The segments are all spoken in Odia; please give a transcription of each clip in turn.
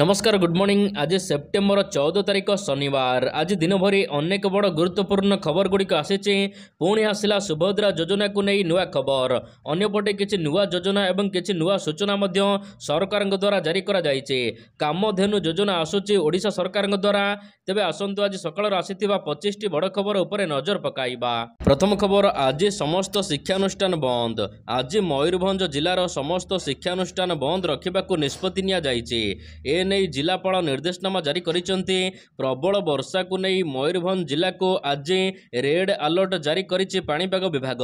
ନମସ୍କାର ଗୁଡ଼ ମର୍ଣ୍ଣିଂ ଆଜି ସେପ୍ଟେମ୍ବର ଚଉଦ ତାରିଖ ଶନିବାର ଆଜି ଦିନଭରି ଅନେକ ବଡ଼ ଗୁରୁତ୍ୱପୂର୍ଣ୍ଣ ଖବରଗୁଡ଼ିକ ଆସିଛି ପୁଣି ଆସିଲା ସୁଭଦ୍ରା ଯୋଜନାକୁ ନେଇ ନୂଆ ଖବର ଅନ୍ୟପଟେ କିଛି ନୂଆ ଯୋଜନା ଏବଂ କିଛି ନୂଆ ସୂଚନା ମଧ୍ୟ ସରକାରଙ୍କ ଦ୍ୱାରା ଜାରି କରାଯାଇଛି କାମଧେନୁ ଯୋଜନା ଆସୁଛି ଓଡ଼ିଶା ସରକାରଙ୍କ ଦ୍ୱାରା ତେବେ ଆସନ୍ତୁ ଆଜି ସକାଳରୁ ଆସିଥିବା ପଚିଶଟି ବଡ଼ ଖବର ଉପରେ ନଜର ପକାଇବା ପ୍ରଥମ ଖବର ଆଜି ସମସ୍ତ ଶିକ୍ଷାନୁଷ୍ଠାନ ବନ୍ଦ ଆଜି ମୟୂରଭଞ୍ଜ ଜିଲ୍ଲାର ସମସ୍ତ ଶିକ୍ଷାନୁଷ୍ଠାନ ବନ୍ଦ ରଖିବାକୁ ନିଷ୍ପତ୍ତି ନିଆଯାଇଛି ଏ ନେଇ ଜିଲ୍ଲାପାଳ ନିର୍ଦ୍ଦେଶନାମା ଜାରି କରିଛନ୍ତି ପ୍ରବଳ ବର୍ଷାକୁ ନେଇ ମୟୂରଭଞ୍ଜ ଜିଲ୍ଲାକୁ ଆଜି ରେଡ୍ ଆଲର୍ଟ ଜାରି କରିଛି ପାଣିପାଗ ବିଭାଗ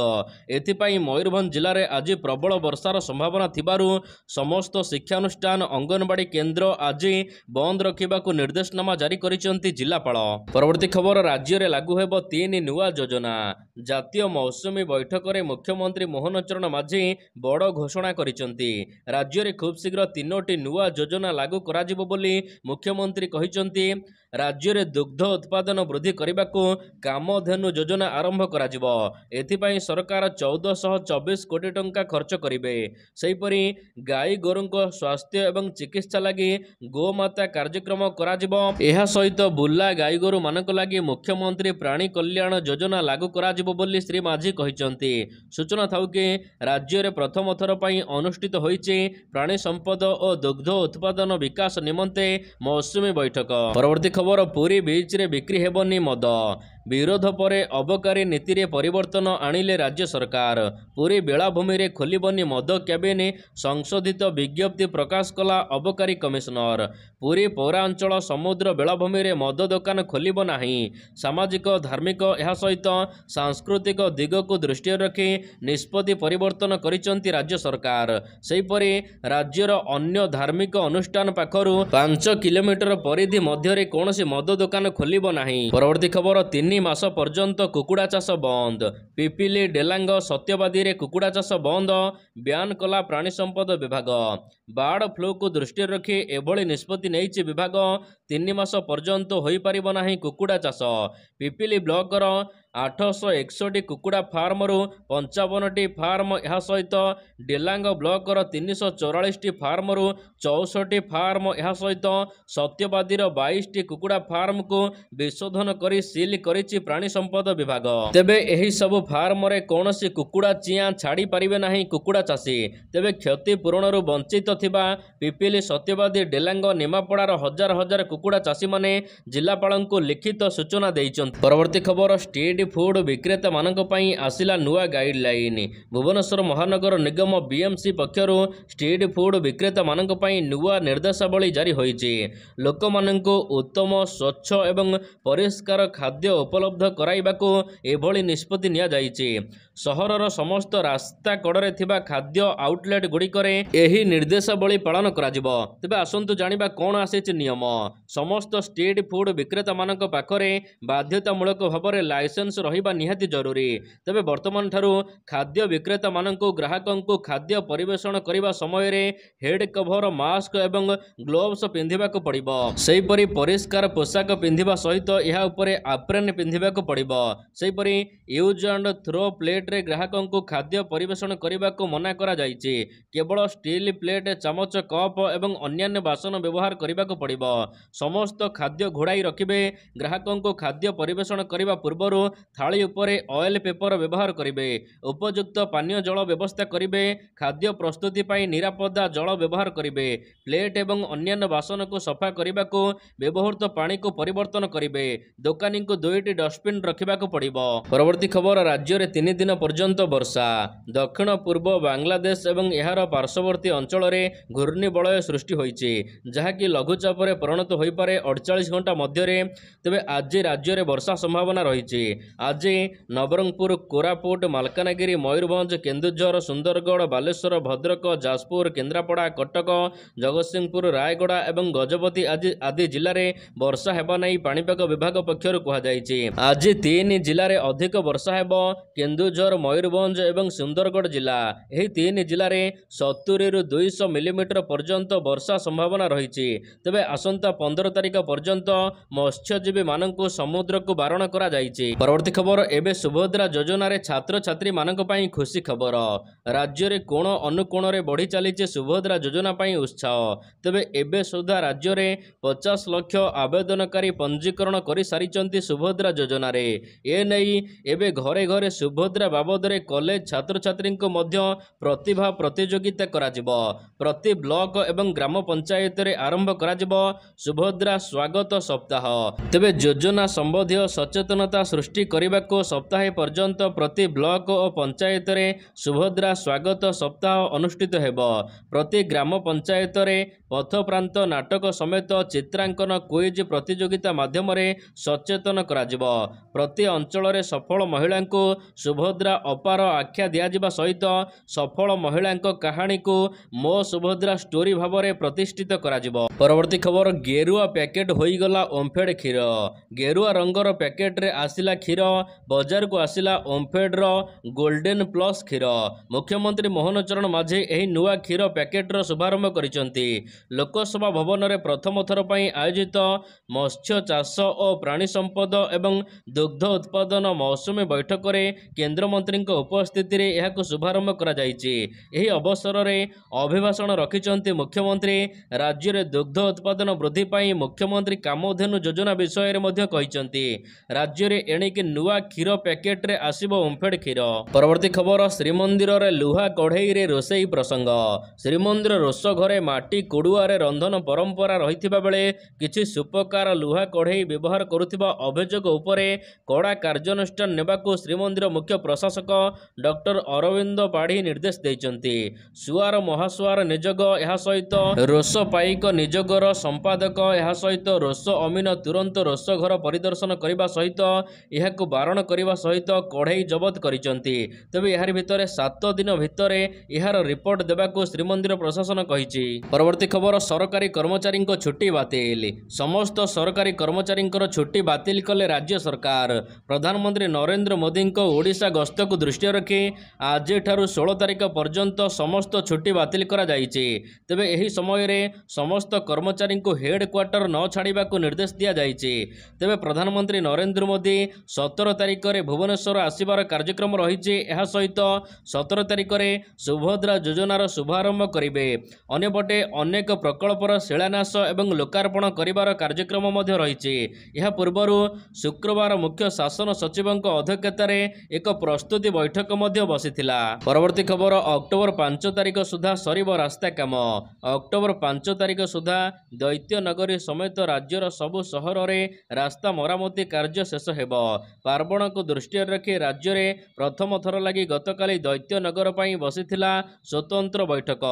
ଏଥିପାଇଁ ମୟୂରଭଞ୍ଜ ଜିଲ୍ଲାରେ ଆଜି ପ୍ରବଳ ବର୍ଷାର ସମ୍ଭାବନା ଥିବାରୁ ସମସ୍ତ ଶିକ୍ଷାନୁଷ୍ଠାନ ଅଙ୍ଗନବାଡ଼ି କେନ୍ଦ୍ର ଆଜି ବନ୍ଦ ରଖିବାକୁ ନିର୍ଦ୍ଦେଶନାମା ଜାରି କରିଛନ୍ତି ଜିଲ୍ଲାପାଳ ପରବର୍ତ୍ତୀ ଖବର ରାଜ୍ୟରେ ଲାଗୁ ହେବ ତିନି ନୂଆ ଯୋଜନା ଜାତୀୟ ମୌସୁମୀ ବୈଠକରେ ମୁଖ୍ୟମନ୍ତ୍ରୀ ମୋହନ ଚରଣ ମାଝୀ ବଡ଼ ଘୋଷଣା କରିଛନ୍ତି ରାଜ୍ୟରେ ଖୁବ୍ ଶୀଘ୍ର ତିନୋଟି ନୂଆ ଯୋଜନା ଲାଗୁ କରାଯିବ କରାଯିବ ବୋଲି ମୁଖ୍ୟମନ୍ତ୍ରୀ କହିଛନ୍ତି ରାଜ୍ୟରେ ଦୁଗ୍ଧ ଉତ୍ପାଦନ ବୃଦ୍ଧି କରିବାକୁ କାମଧେନୁ ଯୋଜନା ଆରମ୍ଭ କରାଯିବ ଏଥିପାଇଁ ସରକାର ଚଉଦଶହ ଚବିଶ କୋଟି ଟଙ୍କା ଖର୍ଚ୍ଚ କରିବେ ସେହିପରି ଗାଈ ଗୋରୁଙ୍କ ସ୍ୱାସ୍ଥ୍ୟ ଏବଂ ଚିକିତ୍ସା ଲାଗି ଗୋମାତା କାର୍ଯ୍ୟକ୍ରମ କରାଯିବ ଏହା ସହିତ ବୁର୍ଲା ଗାଈ ଗୋରୁମାନଙ୍କ ଲାଗି ମୁଖ୍ୟମନ୍ତ୍ରୀ ପ୍ରାଣୀ କଲ୍ୟାଣ ଯୋଜନା ଲାଗୁ କରାଯିବ ବୋଲି ଶ୍ରୀ ମାଝୀ କହିଛନ୍ତି ସୂଚନା ଥାଉ କି ରାଜ୍ୟରେ ପ୍ରଥମ ଥର ପାଇଁ ଅନୁଷ୍ଠିତ ହୋଇଛି ପ୍ରାଣୀ ସମ୍ପଦ ଓ ଦୁଗ୍ଧ ଉତ୍ପାଦନ ବିକାଶ ନିମନ୍ତେ ମୌସୁମୀ ବୈଠକ ପରବର୍ତ୍ତୀ ଖବର ପୁରୀ ବିଚ୍ରେ ବିକ୍ରି ହେବନି ମଦ ବିରୋଧ ପରେ ଅବକାରୀ ନୀତିରେ ପରିବର୍ତ୍ତନ ଆଣିଲେ ରାଜ୍ୟ ସରକାର ପୁରୀ ବେଳାଭୂମିରେ ଖୋଲିବନି ମଦ କ୍ୟାବିନ୍ ସଂଶୋଧିତ ବିଜ୍ଞପ୍ତି ପ୍ରକାଶ କଲା ଅବକାରୀ କମିଶନର ପୁରୀ ପୌରାଞ୍ଚଳ ସମୁଦ୍ର ବେଳାଭୂମିରେ ମଦ ଦୋକାନ ଖୋଲିବ ନାହିଁ ସାମାଜିକ ଧାର୍ମିକ ଏହା ସହିତ ସାଂସ୍କୃତିକ ଦିଗକୁ ଦୃଷ୍ଟିରେ ରଖି ନିଷ୍ପତ୍ତି ପରିବର୍ତ୍ତନ କରିଛନ୍ତି ରାଜ୍ୟ ସରକାର ସେହିପରି ରାଜ୍ୟର ଅନ୍ୟ ଧାର୍ମିକ ଅନୁଷ୍ଠାନ ପାଖରୁ ପାଞ୍ଚ କିଲୋମିଟର ପରିଧି ମଧ୍ୟରେ କୌଣସି ମଦ ଦୋକାନ ଖୋଲିବ ନାହିଁ ପରବର୍ତ୍ତୀ ଖବର ତିନି ମାସ ପର୍ଯ୍ୟନ୍ତ କୁକୁଡ଼ା ଚାଷ ବନ୍ଦ ପିପିଲି ଡେଲାଙ୍ଗ ସତ୍ୟବାଦୀରେ କୁକୁଡ଼ା ଚାଷ ବନ୍ଦ ବ୍ୟାନ୍ କଲା ପ୍ରାଣୀ ସମ୍ପଦ ବିଭାଗ ବାର୍ଡ଼ ଫ୍ଲୁକୁ ଦୃଷ୍ଟିରେ ରଖି ଏଭଳି ନିଷ୍ପତ୍ତି ନେଇଛି ବିଭାଗ ତିନି ମାସ ପର୍ଯ୍ୟନ୍ତ ହୋଇପାରିବ ନାହିଁ କୁକୁଡ଼ା ଚାଷ ପିପିଲି ବ୍ଲକର ଆଠଶହ ଏକଷଠି କୁକୁଡ଼ା ଫାର୍ମରୁ ପଞ୍ଚାବନଟି ଫାର୍ମ ଏହା ସହିତ ଡେଲାଙ୍ଗ ବ୍ଲକର ତିନିଶହ ଚଉରାଳିଶଟି ଫାର୍ମରୁ ଚଉଷଠି ଫାର୍ମ ଏହା ସହିତ ସତ୍ୟବାଦୀର ବାଇଶଟି କୁକୁଡ଼ା ଫାର୍ମକୁ ବିଶୋଧନ କରି ସିଲ୍ କରିଛି ପ୍ରାଣୀ ସମ୍ପଦ ବିଭାଗ ତେବେ ଏହିସବୁ ଫାର୍ମରେ କୌଣସି କୁକୁଡ଼ା ଚିଆଁ ଛାଡ଼ିପାରିବେ ନାହିଁ କୁକୁଡ଼ା ଚାଷୀ ତେବେ କ୍ଷତିପୂରଣରୁ ବଞ୍ଚିତ ଥିବା ପିପିଲି ସତ୍ୟବାଦୀ ଡେଲାଙ୍ଗ ନିମାପଡ଼ାର ହଜାର ହଜାର କୁକୁଡ଼ା ଚାଷୀମାନେ ଜିଲ୍ଲାପାଳଙ୍କୁ ଲିଖିତ ସୂଚନା ଦେଇଛନ୍ତି ପରବର୍ତ୍ତୀ ଖବର ଷ୍ଟେଟ୍ ଭେରାଇଟି ଫୁଡ଼୍ ବିକ୍ରେତାମାନଙ୍କ ପାଇଁ ଆସିଲା ନୂଆ ଗାଇଡ଼ଲାଇନ୍ ଭୁବନେଶ୍ୱର ମହାନଗର ନିଗମ ବିଏମ୍ସି ପକ୍ଷରୁ ଷ୍ଟ୍ରିଟ୍ ଫୁଡ଼୍ ବିକ୍ରେତାମାନଙ୍କ ପାଇଁ ନୂଆ ନିର୍ଦ୍ଦେଶାବଳୀ ଜାରି ହୋଇଛି ଲୋକମାନଙ୍କୁ ଉତ୍ତମ ସ୍ୱଚ୍ଛ ଏବଂ ପରିଷ୍କାର ଖାଦ୍ୟ ଉପଲବ୍ଧ କରାଇବାକୁ ଏଭଳି ନିଷ୍ପତ୍ତି ନିଆଯାଇଛି ସହରର ସମସ୍ତ ରାସ୍ତା କଡ଼ରେ ଥିବା ଖାଦ୍ୟ ଆଉଟଲେଟ୍ ଗୁଡ଼ିକରେ ଏହି ନିର୍ଦ୍ଦେଶାବଳୀ ପାଳନ କରାଯିବ ତେବେ ଆସନ୍ତୁ ଜାଣିବା କ'ଣ ଆସିଛି ନିୟମ ସମସ୍ତ ଷ୍ଟ୍ରିଟ୍ ଫୁଡ଼୍ ବିକ୍ରେତାମାନଙ୍କ ପାଖରେ ବାଧ୍ୟତାମୂଳକ ଭାବରେ ଲାଇସେନ୍ସ ରହିବା ନିହାତି ଜରୁରୀ ତେବେ ବର୍ତ୍ତମାନ ଠାରୁ ଖାଦ୍ୟ ବିକ୍ରେତାମାନଙ୍କୁ ଗ୍ରାହକଙ୍କୁ ଖାଦ୍ୟ ପରିବେଷଣ କରିବା ସମୟରେ ହେଡ୍ କଭର ମାସ୍କ ଏବଂ ଗ୍ଲୋଭସ୍ ପିନ୍ଧିବାକୁ ପଡ଼ିବ ସେହିପରି ପରିଷ୍କାର ପୋଷାକ ପିନ୍ଧିବା ସହିତ ଏହା ଉପରେ ଆପ୍ରେନ୍ ପିନ୍ଧିବାକୁ ପଡ଼ିବ ସେହିପରି ୟୁଜ୍ ଆଣ୍ଡ ଥ୍ରୋ ପ୍ଲେଟ୍ ପ୍ଲେଟରେ ଗ୍ରାହକଙ୍କୁ ଖାଦ୍ୟ ପରିବେଷଣ କରିବାକୁ ମନା କରାଯାଇଛି କେବଳ ଷ୍ଟିଲ୍ ପ୍ଲେଟ୍ ଚାମଚ କପ୍ ଏବଂ ଅନ୍ୟାନ୍ୟ ବାସନ ବ୍ୟବହାର କରିବାକୁ ପଡ଼ିବ ସମସ୍ତ ଖାଦ୍ୟ ଘୋଡ଼ାଇ ରଖିବେ ଗ୍ରାହକଙ୍କୁ ଖାଦ୍ୟ ପରିବେଷଣ କରିବା ପୂର୍ବରୁ ଥାଳି ଉପରେ ଅଏଲ୍ ପେପର ବ୍ୟବହାର କରିବେ ଉପଯୁକ୍ତ ପାନୀୟ ଜଳ ବ୍ୟବସ୍ଥା କରିବେ ଖାଦ୍ୟ ପ୍ରସ୍ତୁତି ପାଇଁ ନିରାପଦା ଜଳ ବ୍ୟବହାର କରିବେ ପ୍ଲେଟ୍ ଏବଂ ଅନ୍ୟାନ୍ୟ ବାସନକୁ ସଫା କରିବାକୁ ବ୍ୟବହୃତ ପାଣିକୁ ପରିବର୍ତ୍ତନ କରିବେ ଦୋକାନୀଙ୍କୁ ଦୁଇଟି ଡଷ୍ଟବିନ୍ ରଖିବାକୁ ପଡ଼ିବ ପରବର୍ତ୍ତୀ ଖବର ରାଜ୍ୟରେ ତିନି ଦିନ ପର୍ଯ୍ୟନ୍ତ ବର୍ଷା ଦକ୍ଷିଣ ପୂର୍ବ ବାଂଲାଦେଶ ଏବଂ ଏହାର ପାର୍ଶ୍ୱବର୍ତ୍ତୀ ଅଞ୍ଚଳରେ ଘୂର୍ଣ୍ଣିବଳୟ ସୃଷ୍ଟି ହୋଇଛି ଯାହାକି ଲଘୁଚାପରେ ପରିଣତ ହୋଇପାରେ ଅଡ଼ଚାଳିଶ ଘଣ୍ଟା ମଧ୍ୟରେ ତେବେ ଆଜି ରାଜ୍ୟରେ ବର୍ଷା ସମ୍ଭାବନା ରହିଛି ଆଜି ନବରଙ୍ଗପୁର କୋରାପୁଟ ମାଲକାନଗିରି ମୟୂରଭଞ୍ଜ କେନ୍ଦୁଝର ସୁନ୍ଦରଗଡ଼ ବାଲେଶ୍ୱର ଭଦ୍ରକ ଯାଜପୁର କେନ୍ଦ୍ରାପଡ଼ା କଟକ ଜଗତସିଂହପୁର ରାୟଗଡ଼ା ଏବଂ ଗଜପତି ଆଜି ଆଦି ଜିଲ୍ଲାରେ ବର୍ଷା ହେବା ନେଇ ପାଣିପାଗ ବିଭାଗ ପକ୍ଷରୁ କୁହାଯାଇଛି ଆଜି ତିନି ଜିଲ୍ଲାରେ ଅଧିକ ବର୍ଷା ହେବ କେନ୍ଦୁଝର କେନ୍ଦୁଝର ମୟୂରଭଞ୍ଜ ଏବଂ ସୁନ୍ଦରଗଡ଼ ଜିଲ୍ଲା ଏହି ତିନି ଜିଲ୍ଲାରେ ସତୁରିରୁ ଦୁଇଶହ ମିଲିମିଟର ପର୍ଯ୍ୟନ୍ତ ବର୍ଷା ସମ୍ଭାବନା ରହିଛି ତେବେ ଆସନ୍ତା ପନ୍ଦର ତାରିଖ ପର୍ଯ୍ୟନ୍ତ ମତ୍ସ୍ୟଜୀବୀମାନଙ୍କୁ ସମୁଦ୍ରକୁ ବାରଣ କରାଯାଇଛି ପରବର୍ତ୍ତୀ ଖବର ଏବେ ସୁଭଦ୍ରା ଯୋଜନାରେ ଛାତ୍ରଛାତ୍ରୀମାନଙ୍କ ପାଇଁ ଖୁସି ଖବର ରାଜ୍ୟରେ କୋଣ ଅନୁକୋଣରେ ବଢ଼ି ଚାଲିଛି ସୁଭଦ୍ରା ଯୋଜନା ପାଇଁ ଉତ୍ସାହ ତେବେ ଏବେ ସୁଦ୍ଧା ରାଜ୍ୟରେ ପଚାଶ ଲକ୍ଷ ଆବେଦନକାରୀ ପଞ୍ଜୀକରଣ କରିସାରିଛନ୍ତି ସୁଭଦ୍ରା ଯୋଜନାରେ ଏ ନେଇ ଏବେ ଘରେ ଘରେ ସୁଭଦ୍ରା ପରୀକ୍ଷା ବାବଦରେ କଲେଜ ଛାତ୍ରଛାତ୍ରୀଙ୍କୁ ମଧ୍ୟ ପ୍ରତିଭା ପ୍ରତିଯୋଗିତା କରାଯିବ ପ୍ରତି ବ୍ଲକ ଏବଂ ଗ୍ରାମ ପଞ୍ଚାୟତରେ ଆରମ୍ଭ କରାଯିବ ସୁଭଦ୍ରା ସ୍ୱାଗତ ସପ୍ତାହ ତେବେ ଯୋଜନା ସମ୍ବନ୍ଧୀୟ ସଚେତନତା ସୃଷ୍ଟି କରିବାକୁ ସପ୍ତାହେ ପର୍ଯ୍ୟନ୍ତ ପ୍ରତି ବ୍ଲକ ଓ ପଞ୍ଚାୟତରେ ସୁଭଦ୍ରା ସ୍ୱାଗତ ସପ୍ତାହ ଅନୁଷ୍ଠିତ ହେବ ପ୍ରତି ଗ୍ରାମ ପଞ୍ଚାୟତରେ ପଥ ପ୍ରାନ୍ତ ନାଟକ ସମେତ ଚିତ୍ରାଙ୍କନ କୁଇଜ୍ ପ୍ରତିଯୋଗିତା ମାଧ୍ୟମରେ ସଚେତନ କରାଯିବ ପ୍ରତି ଅଞ୍ଚଳରେ ସଫଳ ମହିଳାଙ୍କୁ ସୁଭଦ୍ର ସୁଭଦ୍ରା ଅପାର ଆଖ୍ୟା ଦିଆଯିବା ସହିତ ସଫଳ ମହିଳାଙ୍କ କାହାଣୀକୁ ମୋ ସୁଭଦ୍ରା ଷ୍ଟୋରି ଭାବରେ ପ୍ରତିଷ୍ଠିତ କରାଯିବ ପରବର୍ତ୍ତୀ ଖବର ଗେରୁଆ ପ୍ୟାକେଟ୍ ହୋଇଗଲା ଓମ୍ଫେଡ୍ କ୍ଷୀର ଗେରୁଆ ରଙ୍ଗର ପ୍ୟାକେଟ୍ରେ ଆସିଲା କ୍ଷୀର ବଜାରକୁ ଆସିଲା ଓମ୍ଫେଡ୍ର ଗୋଲ୍ଡେନ୍ ପ୍ଲସ୍ କ୍ଷୀର ମୁଖ୍ୟମନ୍ତ୍ରୀ ମୋହନ ଚରଣ ମାଝି ଏହି ନୂଆ କ୍ଷୀର ପ୍ୟାକେଟ୍ର ଶୁଭାରମ୍ଭ କରିଛନ୍ତି ଲୋକସଭା ଭବନରେ ପ୍ରଥମ ଥର ପାଇଁ ଆୟୋଜିତ ମତ୍ସ୍ୟ ଚାଷ ଓ ପ୍ରାଣୀ ସମ୍ପଦ ଏବଂ ଦୁଗ୍ଧ ଉତ୍ପାଦନ ମୌସୁମୀ ବୈଠକରେ କେନ୍ଦ୍ର ମୁଖ୍ୟମନ୍ତ୍ରୀଙ୍କ ଉପସ୍ଥିତିରେ ଏହାକୁ ଶୁଭାରମ୍ଭ କରାଯାଇଛି ଏହି ଅବସରରେ ଅଭିଭାଷଣ ରଖିଛନ୍ତି ମୁଖ୍ୟମନ୍ତ୍ରୀ ରାଜ୍ୟରେ ଦୁଗ୍ଧ ଉତ୍ପାଦନ ବୃଦ୍ଧି ପାଇଁ ମୁଖ୍ୟମନ୍ତ୍ରୀ କାମଧେନୁ ଯୋଜନା ବିଷୟରେ ମଧ୍ୟ କହିଛନ୍ତି ରାଜ୍ୟରେ ଏଣିକି ନୂଆ କ୍ଷୀର ପ୍ୟାକେଟରେ ଆସିବ ଓମ୍ଫେଡ୍ କ୍ଷୀର ପରବର୍ତ୍ତୀ ଖବର ଶ୍ରୀମନ୍ଦିରରେ ଲୁହା କଢ଼େଇରେ ରୋଷେଇ ପ୍ରସଙ୍ଗ ଶ୍ରୀମନ୍ଦିର ରୋଷ ଘରେ ମାଟି କୋଡୁଆରେ ରନ୍ଧନ ପରମ୍ପରା ରହିଥିବା ବେଳେ କିଛି ସୁପକାର ଲୁହା କଢ଼େଇ ବ୍ୟବହାର କରୁଥିବା ଅଭିଯୋଗ ଉପରେ କଡ଼ା କାର୍ଯ୍ୟାନୁଷ୍ଠାନ ନେବାକୁ ଶ୍ରୀମନ୍ଦିର ମୁଖ୍ୟ ପ୍ରସ୍ତୁତ ପ୍ରଶାସକ ଡକ୍ଟର ଅରବିନ୍ଦ ପାଢ଼ୀ ନିର୍ଦ୍ଦେଶ ଦେଇଛନ୍ତି ସୁଆର ମହାସୁଆର ନିଯୋଗ ଏହା ସହିତ ରୋଷ ପାଇକ ନିଯୋଗର ସମ୍ପାଦକ ଏହା ସହିତ ରୋଷ ଅମିନ ତୁରନ୍ତ ରୋଷ ଘର ପରିଦର୍ଶନ କରିବା ସହିତ ଏହାକୁ ବାରଣ କରିବା ସହିତ କଢ଼େଇ ଜବତ କରିଛନ୍ତି ତେବେ ଏହାରି ଭିତରେ ସାତ ଦିନ ଭିତରେ ଏହାର ରିପୋର୍ଟ ଦେବାକୁ ଶ୍ରୀମନ୍ଦିର ପ୍ରଶାସନ କହିଛି ପରବର୍ତ୍ତୀ ଖବର ସରକାରୀ କର୍ମଚାରୀଙ୍କ ଛୁଟି ବାତିଲ ସମସ୍ତ ସରକାରୀ କର୍ମଚାରୀଙ୍କର ଛୁଟି ବାତିଲ କଲେ ରାଜ୍ୟ ସରକାର ପ୍ରଧାନମନ୍ତ୍ରୀ ନରେନ୍ଦ୍ର ମୋଦିଙ୍କ ଓଡ଼ିଶା ସ୍ୱାସ୍ଥ୍ୟକୁ ଦୃଷ୍ଟିରେ ରଖି ଆଜିଠାରୁ ଷୋହଳ ତାରିଖ ପର୍ଯ୍ୟନ୍ତ ସମସ୍ତ ଛୁଟି ବାତିଲ କରାଯାଇଛି ତେବେ ଏହି ସମୟରେ ସମସ୍ତ କର୍ମଚାରୀଙ୍କୁ ହେଡ଼କ୍ୱାର୍ଟର ନ ଛାଡ଼ିବାକୁ ନିର୍ଦ୍ଦେଶ ଦିଆଯାଇଛି ତେବେ ପ୍ରଧାନମନ୍ତ୍ରୀ ନରେନ୍ଦ୍ର ମୋଦି ସତର ତାରିଖରେ ଭୁବନେଶ୍ୱର ଆସିବାର କାର୍ଯ୍ୟକ୍ରମ ରହିଛି ଏହା ସହିତ ସତର ତାରିଖରେ ସୁଭଦ୍ରା ଯୋଜନାର ଶୁଭାରମ୍ଭ କରିବେ ଅନ୍ୟପଟେ ଅନେକ ପ୍ରକଳ୍ପର ଶିଳାନ୍ୟାସ ଏବଂ ଲୋକାର୍ପଣ କରିବାର କାର୍ଯ୍ୟକ୍ରମ ମଧ୍ୟ ରହିଛି ଏହା ପୂର୍ବରୁ ଶୁକ୍ରବାର ମୁଖ୍ୟ ଶାସନ ସଚିବଙ୍କ ଅଧ୍ୟକ୍ଷତାରେ ଏକ ପ୍ର ପ୍ରସ୍ତୁତି ବୈଠକ ମଧ୍ୟ ବସିଥିଲା ପରବର୍ତ୍ତୀ ଖବର ଅକ୍ଟୋବର ପାଞ୍ଚ ତାରିଖ ସୁଦ୍ଧା ସରିବ ରାସ୍ତା କାମ ଅକ୍ଟୋବର ପାଞ୍ଚ ତାରିଖ ସୁଦ୍ଧା ଦୈତ୍ୟ ନଗରୀ ସମେତ ରାଜ୍ୟର ସବୁ ସହରରେ ରାସ୍ତା ମରାମତି କାର୍ଯ୍ୟ ଶେଷ ହେବ ପାର୍ବଣକୁ ଦୃଷ୍ଟିରେ ରଖି ରାଜ୍ୟରେ ପ୍ରଥମ ଥର ଲାଗି ଗତକାଲି ଦୈତ୍ୟ ନଗର ପାଇଁ ବସିଥିଲା ସ୍ୱତନ୍ତ୍ର ବୈଠକ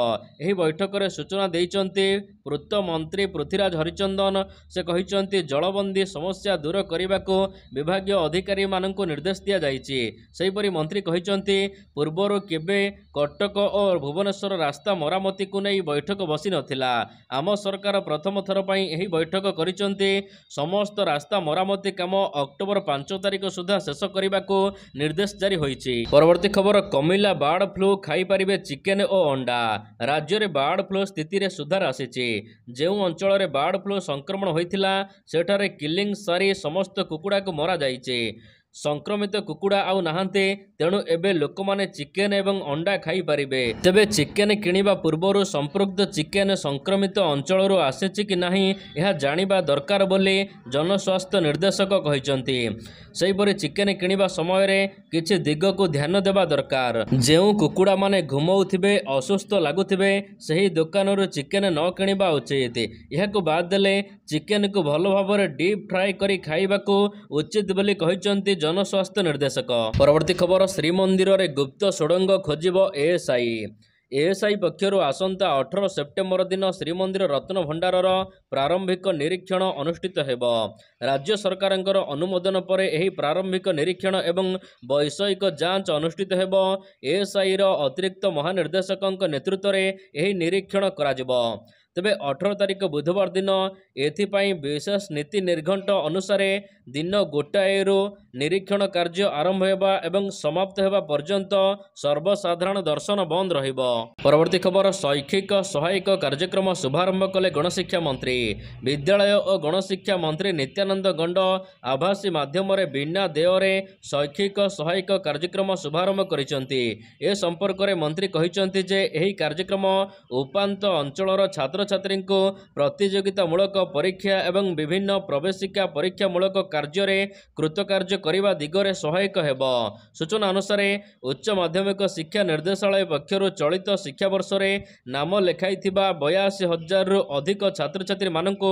ଏହି ବୈଠକରେ ସୂଚନା ଦେଇଛନ୍ତି ପୂର୍ତ୍ତ ମନ୍ତ୍ରୀ ପୃଥ୍ୱୀରାଜ ହରିଚନ୍ଦନ ସେ କହିଛନ୍ତି ଜଳବନ୍ଦୀ ସମସ୍ୟା ଦୂର କରିବାକୁ ବିଭାଗୀୟ ଅଧିକାରୀମାନଙ୍କୁ ନିର୍ଦ୍ଦେଶ ଦିଆଯାଇଛି ସେହିପରି ଯେପରି ମନ୍ତ୍ରୀ କହିଛନ୍ତି ପୂର୍ବରୁ କେବେ କଟକ ଓ ଭୁବନେଶ୍ୱର ରାସ୍ତା ମରାମତିକୁ ନେଇ ବୈଠକ ବସି ନଥିଲା ଆମ ସରକାର ପ୍ରଥମ ଥର ପାଇଁ ଏହି ବୈଠକ କରିଛନ୍ତି ସମସ୍ତ ରାସ୍ତା ମରାମତି କାମ ଅକ୍ଟୋବର ପାଞ୍ଚ ତାରିଖ ସୁଦ୍ଧା ଶେଷ କରିବାକୁ ନିର୍ଦ୍ଦେଶ ଜାରି ହୋଇଛି ପରବର୍ତ୍ତୀ ଖବର କମିଲା ବାର୍ଡ଼ ଫ୍ଲୁ ଖାଇପାରିବେ ଚିକେନ୍ ଓ ଅଣ୍ଡା ରାଜ୍ୟରେ ବାର୍ଡ଼ ଫ୍ଲୁ ସ୍ଥିତିରେ ସୁଧାର ଆସିଛି ଯେଉଁ ଅଞ୍ଚଳରେ ବାର୍ଡ଼ ଫ୍ଲୁ ସଂକ୍ରମଣ ହୋଇଥିଲା ସେଠାରେ କିଲିଂ ସାରି ସମସ୍ତ କୁକୁଡ଼ାକୁ ମରାଯାଇଛି ସଂକ୍ରମିତ କୁକୁଡ଼ା ଆଉ ନାହାନ୍ତି ତେଣୁ ଏବେ ଲୋକମାନେ ଚିକେନ୍ ଏବଂ ଅଣ୍ଡା ଖାଇପାରିବେ ତେବେ ଚିକେନ୍ କିଣିବା ପୂର୍ବରୁ ସମ୍ପୃକ୍ତ ଚିକେନ୍ ସଂକ୍ରମିତ ଅଞ୍ଚଳରୁ ଆସିଛି କି ନାହିଁ ଏହା ଜାଣିବା ଦରକାର ବୋଲି ଜନସ୍ୱାସ୍ଥ୍ୟ ନିର୍ଦ୍ଦେଶକ କହିଛନ୍ତି ସେହିପରି ଚିକେନ୍ କିଣିବା ସମୟରେ କିଛି ଦିଗକୁ ଧ୍ୟାନ ଦେବା ଦରକାର ଯେଉଁ କୁକୁଡ଼ାମାନେ ଘୁମଉଥିବେ ଅସୁସ୍ଥ ଲାଗୁଥିବେ ସେହି ଦୋକାନରୁ ଚିକେନ୍ ନ କିଣିବା ଉଚିତ ଏହାକୁ ବାଦ୍ ଦେଲେ ଚିକେନ୍କୁ ଭଲ ଭାବରେ ଡିପ୍ ଫ୍ରାଏ କରି ଖାଇବାକୁ ଉଚିତ ବୋଲି କହିଛନ୍ତି ଜନସ୍ୱାସ୍ଥ୍ୟ ନିର୍ଦ୍ଦେଶକ ପରବର୍ତ୍ତୀ ଖବର ଶ୍ରୀମନ୍ଦିରରେ ଗୁପ୍ତ ଷୋଡ଼ଙ୍ଗ ଖୋଜିବ ଏଏସ୍ଆଇ ଏଏସ୍ଆଇ ପକ୍ଷରୁ ଆସନ୍ତା ଅଠର ସେପ୍ଟେମ୍ବର ଦିନ ଶ୍ରୀମନ୍ଦିର ରତ୍ନଭଣ୍ଡାରର ପ୍ରାରମ୍ଭିକ ନିରୀକ୍ଷଣ ଅନୁଷ୍ଠିତ ହେବ ରାଜ୍ୟ ସରକାରଙ୍କର ଅନୁମୋଦନ ପରେ ଏହି ପ୍ରାରମ୍ଭିକ ନିରୀକ୍ଷଣ ଏବଂ ବୈଷୟିକ ଯାଞ୍ଚ ଅନୁଷ୍ଠିତ ହେବ ଏଏସ୍ଆଇର ଅତିରିକ୍ତ ମହାନିର୍ଦ୍ଦେଶକଙ୍କ ନେତୃତ୍ୱରେ ଏହି ନିରୀକ୍ଷଣ କରାଯିବ ତେବେ ଅଠର ତାରିଖ ବୁଧବାର ଦିନ ଏଥିପାଇଁ ବିଶେଷ ନୀତି ନିର୍ଘଣ୍ଟ ଅନୁସାରେ ଦିନ ଗୋଟାଏରୁ ନିରୀକ୍ଷଣ କାର୍ଯ୍ୟ ଆରମ୍ଭ ହେବା ଏବଂ ସମାପ୍ତ ହେବା ପର୍ଯ୍ୟନ୍ତ ସର୍ବସାଧାରଣ ଦର୍ଶନ ବନ୍ଦ ରହିବ ପରବର୍ତ୍ତୀ ଖବର ଶୈକ୍ଷିକ ସହାୟକ କାର୍ଯ୍ୟକ୍ରମ ଶୁଭାରମ୍ଭ କଲେ ଗଣଶିକ୍ଷା ମନ୍ତ୍ରୀ ବିଦ୍ୟାଳୟ ଓ ଗଣଶିକ୍ଷା ମନ୍ତ୍ରୀ ନିତ୍ୟାନନ୍ଦ ଗଣ୍ଡ ଆଭାସୀ ମାଧ୍ୟମରେ ବିନା ଦେୟରେ ଶୈକ୍ଷିକ ସହାୟକ କାର୍ଯ୍ୟକ୍ରମ ଶୁଭାରମ୍ଭ କରିଛନ୍ତି ଏ ସମ୍ପର୍କରେ ମନ୍ତ୍ରୀ କହିଛନ୍ତି ଯେ ଏହି କାର୍ଯ୍ୟକ୍ରମ ଉପାନ୍ତ ଅଞ୍ଚଳର ଛାତ୍ର ଛାତ୍ରଛାତ୍ରୀଙ୍କୁ ପ୍ରତିଯୋଗିତାମୂଳକ ପରୀକ୍ଷା ଏବଂ ବିଭିନ୍ନ ପ୍ରବେଶିକା ପରୀକ୍ଷାମୂଳକ କାର୍ଯ୍ୟରେ କୃତକାର୍ଯ୍ୟ କରିବା ଦିଗରେ ସହାୟକ ହେବ ସୂଚନା ଅନୁସାରେ ଉଚ୍ଚ ମାଧ୍ୟମିକ ଶିକ୍ଷା ନିର୍ଦ୍ଦେଶାଳୟ ପକ୍ଷରୁ ଚଳିତ ଶିକ୍ଷାବର୍ଷରେ ନାମ ଲେଖାଇଥିବା ବୟାଅଶୀ ହଜାରରୁ ଅଧିକ ଛାତ୍ରଛାତ୍ରୀମାନଙ୍କୁ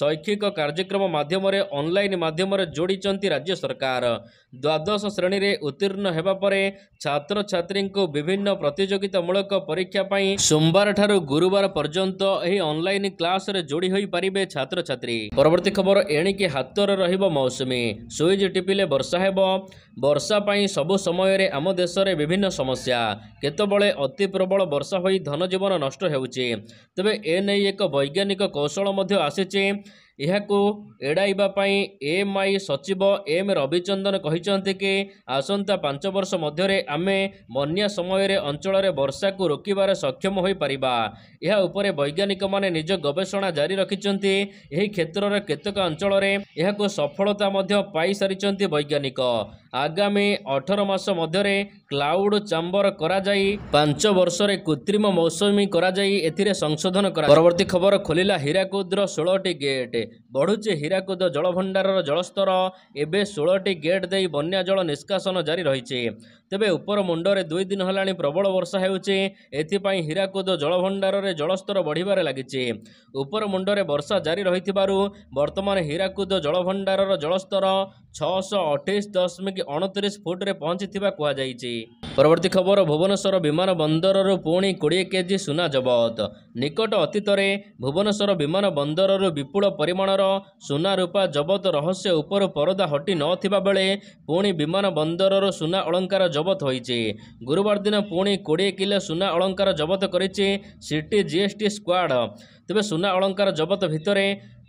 ଶୈକ୍ଷିକ କାର୍ଯ୍ୟକ୍ରମ ମାଧ୍ୟମରେ ଅନଲାଇନ୍ ମାଧ୍ୟମରେ ଯୋଡ଼ିଛନ୍ତି ରାଜ୍ୟ ସରକାର ଦ୍ୱାଦଶ ଶ୍ରେଣୀରେ ଉତ୍ତୀର୍ଣ୍ଣ ହେବା ପରେ ଛାତ୍ରଛାତ୍ରୀଙ୍କୁ ବିଭିନ୍ନ ପ୍ରତିଯୋଗିତାମୂଳକ ପରୀକ୍ଷା ପାଇଁ ସୋମବାର ଠାରୁ ଗୁରୁବାର ପର୍ଯ୍ୟନ୍ତ ଏହି ଅନଲାଇନ୍ କ୍ଲାସରେ ଯୋଡ଼ି ହୋଇପାରିବେ ଛାତ୍ରଛାତ୍ରୀ ପରବର୍ତ୍ତୀ ଖବର ଏଣିକି ହାତରେ ରହିବ ମୌସୁମୀ ସୁଇଜ୍ ଟିପିଲେ ବର୍ଷା ହେବ ବର୍ଷା ପାଇଁ ସବୁ ସମୟରେ ଆମ ଦେଶରେ ବିଭିନ୍ନ ସମସ୍ୟା କେତେବେଳେ ଅତି ପ୍ରବଳ ବର୍ଷା ହୋଇ ଧନଜୀବନ ନଷ୍ଟ ହେଉଛି ତେବେ ଏ ନେଇ ଏକ ବୈଜ୍ଞାନିକ କୌଶଳ ମଧ୍ୟ ଆସିଛି ଏହାକୁ ଏଡ଼ାଇବା ପାଇଁ ଏମ୍ ଆଇ ସଚିବ ଏମ୍ ରବିଚନ୍ଦନ କହିଛନ୍ତି କି ଆସନ୍ତା ପାଞ୍ଚ ବର୍ଷ ମଧ୍ୟରେ ଆମେ ବନ୍ୟା ସମୟରେ ଅଞ୍ଚଳରେ ବର୍ଷାକୁ ରୋକିବାରେ ସକ୍ଷମ ହୋଇପାରିବା ଏହା ଉପରେ ବୈଜ୍ଞାନିକମାନେ ନିଜ ଗବେଷଣା ଜାରି ରଖିଛନ୍ତି ଏହି କ୍ଷେତ୍ରର କେତେକ ଅଞ୍ଚଳରେ ଏହାକୁ ସଫଳତା ମଧ୍ୟ ପାଇସାରିଛନ୍ତି ବୈଜ୍ଞାନିକ ଆଗାମୀ ଅଠର ମାସ ମଧ୍ୟରେ କ୍ଲାଉଡ଼ ଚାମ୍ବର କରାଯାଇ ପାଞ୍ଚ ବର୍ଷରେ କୃତ୍ରିମ ମୌସୁମୀ କରାଯାଇ ଏଥିରେ ସଂଶୋଧନ କରା ପରବର୍ତ୍ତୀ ଖବର ଖୋଲିଲା ହୀରାକୁଦର ଷୋହଳଟି ଗେଟ୍ ବଢ଼ୁଛି ହୀରାକୁଦ ଜଳଭଣ୍ଡାରର ଜଳସ୍ତର ଏବେ ଷୋହଳଟି ଗେଟ୍ ଦେଇ ବନ୍ୟା ଜଳ ନିଷ୍କାସନ ଜାରି ରହିଛି ତେବେ ଉପର ମୁଣ୍ଡରେ ଦୁଇ ଦିନ ହେଲାଣି ପ୍ରବଳ ବର୍ଷା ହେଉଛି ଏଥିପାଇଁ ହୀରାକୁଦ ଜଳଭଣ୍ଡାରରେ ଜଳସ୍ତର ବଢ଼ିବାରେ ଲାଗିଛି ଉପର ମୁଣ୍ଡରେ ବର୍ଷା ଜାରି ରହିଥିବାରୁ ବର୍ତ୍ତମାନ ହୀରାକୁଦ ଜଳଭଣ୍ଡାରର ଜଳସ୍ତର ଛଅଶହ ଅଠେଇଶ ଦଶମିକ ଅଣତିରିଶ ଫୁଟରେ ପହଞ୍ଚିଥିବା କୁହାଯାଇଛି ପରବର୍ତ୍ତୀ ଖବର ଭୁବନେଶ୍ୱର ବିମାନ ବନ୍ଦରରୁ ପୁଣି କୋଡ଼ିଏ କେଜି ସୁନା ଜବତ ନିକଟ ଅତୀତରେ ଭୁବନେଶ୍ୱର ବିମାନ ବନ୍ଦରରୁ ବିପୁଳ ପରିମାଣର ସୁନା ରୂପା ଜବତ ରହସ୍ୟ ଉପରୁ ପରଦା ହଟି ନଥିବା ବେଳେ ପୁଣି ବିମାନ ବନ୍ଦରରୁ ସୁନା ଅଳଙ୍କାର ଜବ ଜବତ ହୋଇଛି ଗୁରୁବାର ଦିନ ପୁଣି କୋଡ଼ିଏ କିଲୋ ସୁନା ଅଳଙ୍କାର ଜବତ କରିଛି ସିଟି ଜିଏସ୍ଟି ସ୍କ୍ୱାଡ଼ ତେବେ ସୁନା ଅଳଙ୍କାର ଜବତ ଭିତରେ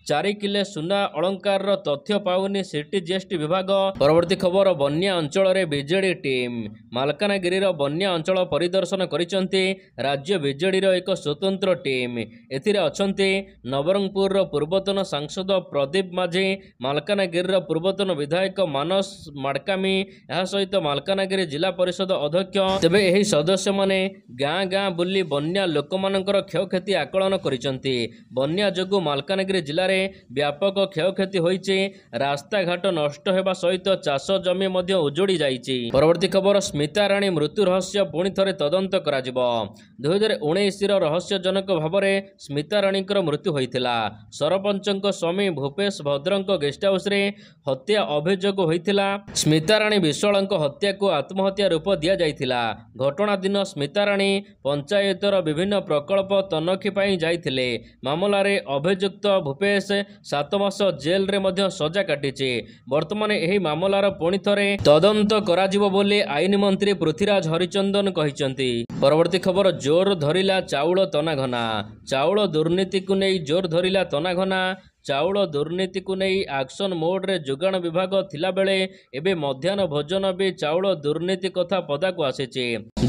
ଚାରି କିଲେ ସୁନା ଅଳଙ୍କାରର ତଥ୍ୟ ପାଉନି ସିଟି ଜିଏସ୍ଟି ବିଭାଗ ପରବର୍ତ୍ତୀ ଖବର ବନ୍ୟା ଅଞ୍ଚଳରେ ବିଜେଡି ଟିମ୍ ମାଲକାନଗିରିର ବନ୍ୟା ଅଞ୍ଚଳ ପରିଦର୍ଶନ କରିଛନ୍ତି ରାଜ୍ୟ ବିଜେଡିର ଏକ ସ୍ୱତନ୍ତ୍ର ଟିମ୍ ଏଥିରେ ଅଛନ୍ତି ନବରଙ୍ଗପୁରର ପୂର୍ବତନ ସାଂସଦ ପ୍ରଦୀପ ମାଝି ମାଲକାନଗିରିର ପୂର୍ବତନ ବିଧାୟକ ମାନସ ମାଡକାମି ଏହା ସହିତ ମାଲକାନଗିରି ଜିଲ୍ଲା ପରିଷଦ ଅଧ୍ୟକ୍ଷ ତେବେ ଏହି ସଦସ୍ୟମାନେ ଗାଁ ଗାଁ ବୁଲି ବନ୍ୟା ଲୋକମାନଙ୍କର କ୍ଷୟକ୍ଷତି ଆକଳନ କରିଛନ୍ତି ବନ୍ୟା ଯୋଗୁଁ ମାଲକାନଗିରି ଜିଲ୍ଲାରେ ଫଳରେ ବ୍ୟାପକ କ୍ଷୟକ୍ଷତି ହୋଇଛି ରାସ୍ତାଘାଟ ନଷ୍ଟ ହେବା ସହିତ ଚାଷ ଜମି ମଧ୍ୟ ଉଜୁଡ଼ି ଯାଇଛି ପରବର୍ତ୍ତୀ ଖବର ସ୍ମିତାରାଣୀ ମୃତ୍ୟୁ ରହସ୍ୟ ପୁଣି ଥରେ ତଦନ୍ତ କରାଯିବ ଦୁଇହଜାର ଉଣେଇଶର ରହସ୍ୟଜନକ ଭାବରେ ସ୍ମିତାରାଣୀଙ୍କର ମୃତ୍ୟୁ ହୋଇଥିଲା ସରପଞ୍ଚଙ୍କ ସ୍ୱାମୀ ଭୂପେଶ ଭଦ୍ରଙ୍କ ଗେଷ୍ଟ ହାଉସ୍ରେ ହତ୍ୟା ଅଭିଯୋଗ ହୋଇଥିଲା ସ୍ମିତାରାଣୀ ବିଶ୍ୱାଳଙ୍କ ହତ୍ୟାକୁ ଆତ୍ମହତ୍ୟା ରୂପ ଦିଆଯାଇଥିଲା ଘଟଣା ଦିନ ସ୍ମିତାରାଣୀ ପଞ୍ଚାୟତର ବିଭିନ୍ନ ପ୍ରକଳ୍ପ ତନଖି ପାଇଁ ଯାଇଥିଲେ ମାମଲାରେ ଅଭିଯୁକ୍ତ ଭୂପେଶ ଏନ୍ଏସ୍ ସାତ ମାସ ଜେଲ୍ରେ ମଧ୍ୟ ସଜା କାଟିଛି ବର୍ତ୍ତମାନ ଏହି ମାମଲାର ପୁଣି ଥରେ ତଦନ୍ତ କରାଯିବ ବୋଲି ଆଇନ ମନ୍ତ୍ରୀ ପୃଥ୍ୱୀରାଜ ହରିଚନ୍ଦନ କହିଛନ୍ତି ପରବର୍ତ୍ତୀ ଖବର ଜୋର ଧରିଲା ଚାଉଳ ତନାଘନା ଚାଉଳ ଦୁର୍ନୀତିକୁ ନେଇ ଜୋର ଧରିଲା ତନାଘନା ଚାଉଳ ଦୁର୍ନୀତିକୁ ନେଇ ଆକ୍ସନ ମୋଡ଼ରେ ଯୋଗାଣ ବିଭାଗ ଥିଲାବେଳେ ଏବେ ମଧ୍ୟାହ୍ନ ଭୋଜନ ବି ଚାଉଳ ଦୁର୍ନୀତି କଥା ପଦାକୁ ଆସିଛି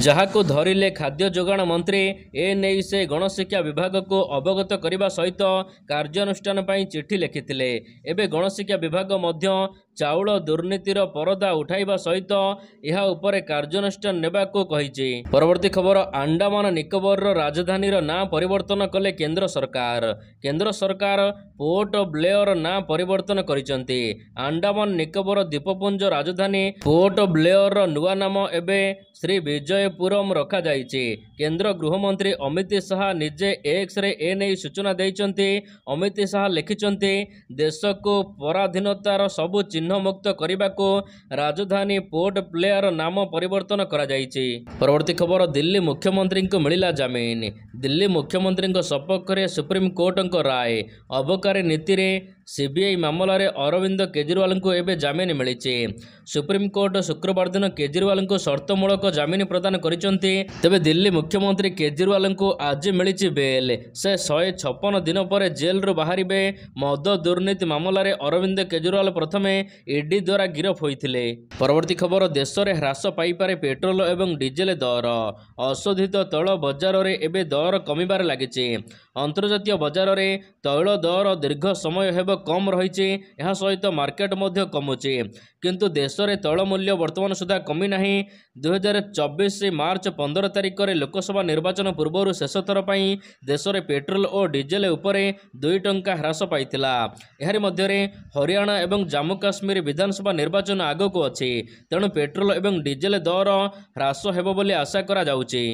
ଯାହାକୁ ଧରିଲେ ଖାଦ୍ୟ ଯୋଗାଣ ମନ୍ତ୍ରୀ ଏ ନେଇ ସେ ଗଣଶିକ୍ଷା ବିଭାଗକୁ ଅବଗତ କରିବା ସହିତ କାର୍ଯ୍ୟାନୁଷ୍ଠାନ ପାଇଁ ଚିଠି ଲେଖିଥିଲେ ଏବେ ଗଣଶିକ୍ଷା ବିଭାଗ ମଧ୍ୟ ଚାଉଳ ଦୁର୍ନୀତିର ପରଦା ଉଠାଇବା ସହିତ ଏହା ଉପରେ କାର୍ଯ୍ୟାନୁଷ୍ଠାନ ନେବାକୁ କହିଛି ପରବର୍ତ୍ତୀ ଖବର ଆଣ୍ଡାମାନ ନିକୋବରର ରାଜଧାନୀର ନାଁ ପରିବର୍ତ୍ତନ କଲେ କେନ୍ଦ୍ର ସରକାର କେନ୍ଦ୍ର ସରକାର ପୋର୍ଟ ଅଫ୍ ବ୍ଲେୟର ନାଁ ପରିବର୍ତ୍ତନ କରିଛନ୍ତି ଆଣ୍ଡାମାନ ନିକୋବର ଦ୍ୱୀପପୁଞ୍ଜ ରାଜଧାନୀ ପୋର୍ଟ ଅଫ୍ ବ୍ଲେୟରର ନୂଆ ନାମ ଏବେ ଶ୍ରୀ ବିଜୟପୁରମ୍ ରଖାଯାଇଛି କେନ୍ଦ୍ର ଗୃହମନ୍ତ୍ରୀ ଅମିତ ଶାହା ନିଜେ ଏକ୍ସରେ ଏ ନେଇ ସୂଚନା ଦେଇଛନ୍ତି ଅମିତ ଶାହା ଲେଖିଛନ୍ତି ଦେଶକୁ ପରାଧୀନତାର ସବୁ ଚିହ୍ନ ଚିହ୍ନମୁକ୍ତ କରିବାକୁ ରାଜଧାନୀ ପୋର୍ଟ ପ୍ଲେୟାର ନାମ ପରିବର୍ତ୍ତନ କରାଯାଇଛି ପରବର୍ତ୍ତୀ ଖବର ଦିଲ୍ଲୀ ମୁଖ୍ୟମନ୍ତ୍ରୀଙ୍କୁ ମିଳିଲା ଜାମିନ ଦିଲ୍ଲୀ ମୁଖ୍ୟମନ୍ତ୍ରୀଙ୍କ ସପକ୍ଷରେ ସୁପ୍ରିମକୋର୍ଟଙ୍କ ରାୟ ଅବକାରୀ ନୀତିରେ ସିବିଆଇ ମାମଲାରେ ଅରବିନ୍ଦ କେଜରିୱାଲଙ୍କୁ ଏବେ ଜାମିନ ମିଳିଛି ସୁପ୍ରିମକୋର୍ଟ ଶୁକ୍ରବାର ଦିନ କେଜରିୱାଲଙ୍କୁ ସର୍ତ୍ତମୂଳକ ଜାମିନ ପ୍ରଦାନ କରିଛନ୍ତି ତେବେ ଦିଲ୍ଲୀ ମୁଖ୍ୟମନ୍ତ୍ରୀ କେଜରିୱାଲଙ୍କୁ ଆଜି ମିଳିଛି ବେଲ୍ ସେ ଶହେ ଛପନ ଦିନ ପରେ ଜେଲ୍ରୁ ବାହାରିବେ ମଦ ଦୁର୍ନୀତି ମାମଲାରେ ଅରବିନ୍ଦ କେଜରିୱାଲ ପ୍ରଥମେ ଇଡି ଦ୍ୱାରା ଗିରଫ ହୋଇଥିଲେ ପରବର୍ତ୍ତୀ ଖବର ଦେଶରେ ହ୍ରାସ ପାଇପାରେ ପେଟ୍ରୋଲ ଏବଂ ଡିଜେଲ ଦର ଅଶୋଧିତ ତୈଳ ବଜାରରେ ଏବେ ଦର କମିବାରେ ଲାଗିଛି ଅନ୍ତର୍ଜାତୀୟ ବଜାରରେ ତୈଳ ଦର ଦୀର୍ଘ ସମୟ ହେବ କମ୍ ରହିଛି ଏହା ସହିତ ମାର୍କେଟ ମଧ୍ୟ କମୁଛି କିନ୍ତୁ ଦେଶରେ ତୈଳ ମୂଲ୍ୟ ବର୍ତ୍ତମାନ ସୁଦ୍ଧା କମିନାହିଁ ଦୁଇହଜାର ଚବିଶ ମାର୍ଚ୍ଚ ପନ୍ଦର ତାରିଖରେ ଲୋକସଭା ନିର୍ବାଚନ ପୂର୍ବରୁ ଶେଷଥର ପାଇଁ ଦେଶରେ ପେଟ୍ରୋଲ ଓ ଡିଜେଲ ଉପରେ ଦୁଇ ଟଙ୍କା ହ୍ରାସ ପାଇଥିଲା ଏହାରି ମଧ୍ୟରେ ହରିୟାଣା ଏବଂ ଜାମ୍ମୁ କାଶ୍ମୀର ବିଧାନସଭା ନିର୍ବାଚନ ଆଗକୁ ଅଛି ତେଣୁ ପେଟ୍ରୋଲ ଏବଂ ଡିଜେଲ ଦର ହ୍ରାସ ହେବ ବୋଲି ଆଶା କରାଯାଉଛି